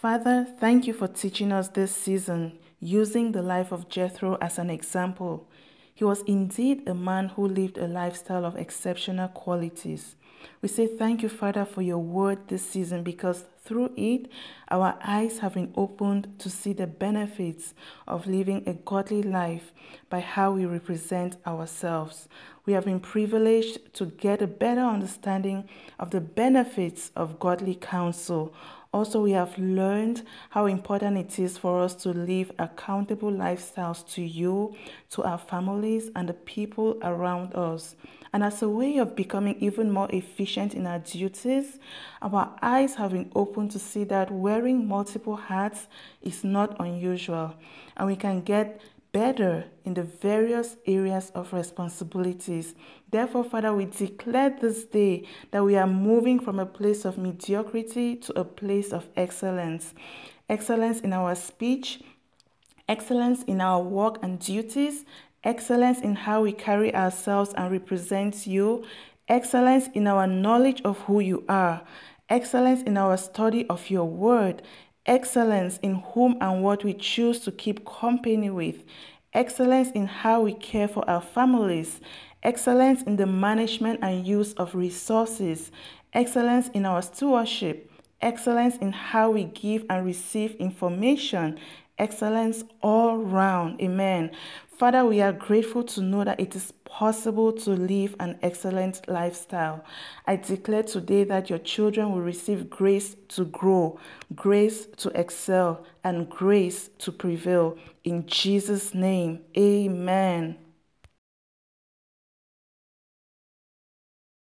Father, thank you for teaching us this season, using the life of Jethro as an example. He was indeed a man who lived a lifestyle of exceptional qualities. We say thank you, Father, for your word this season because through it, our eyes have been opened to see the benefits of living a godly life by how we represent ourselves. We have been privileged to get a better understanding of the benefits of godly counsel. Also, we have learned how important it is for us to live accountable lifestyles to you, to our families, and the people around us. And as a way of becoming even more efficient in our duties, our eyes have been opened open to see that wearing multiple hats is not unusual and we can get better in the various areas of responsibilities. Therefore, Father, we declare this day that we are moving from a place of mediocrity to a place of excellence. Excellence in our speech, excellence in our work and duties, excellence in how we carry ourselves and represent you, excellence in our knowledge of who you are, excellence in our study of your word, excellence in whom and what we choose to keep company with, excellence in how we care for our families, excellence in the management and use of resources, excellence in our stewardship, excellence in how we give and receive information, excellence all round. Amen. Father, we are grateful to know that it is possible to live an excellent lifestyle. I declare today that your children will receive grace to grow, grace to excel, and grace to prevail. In Jesus' name, amen.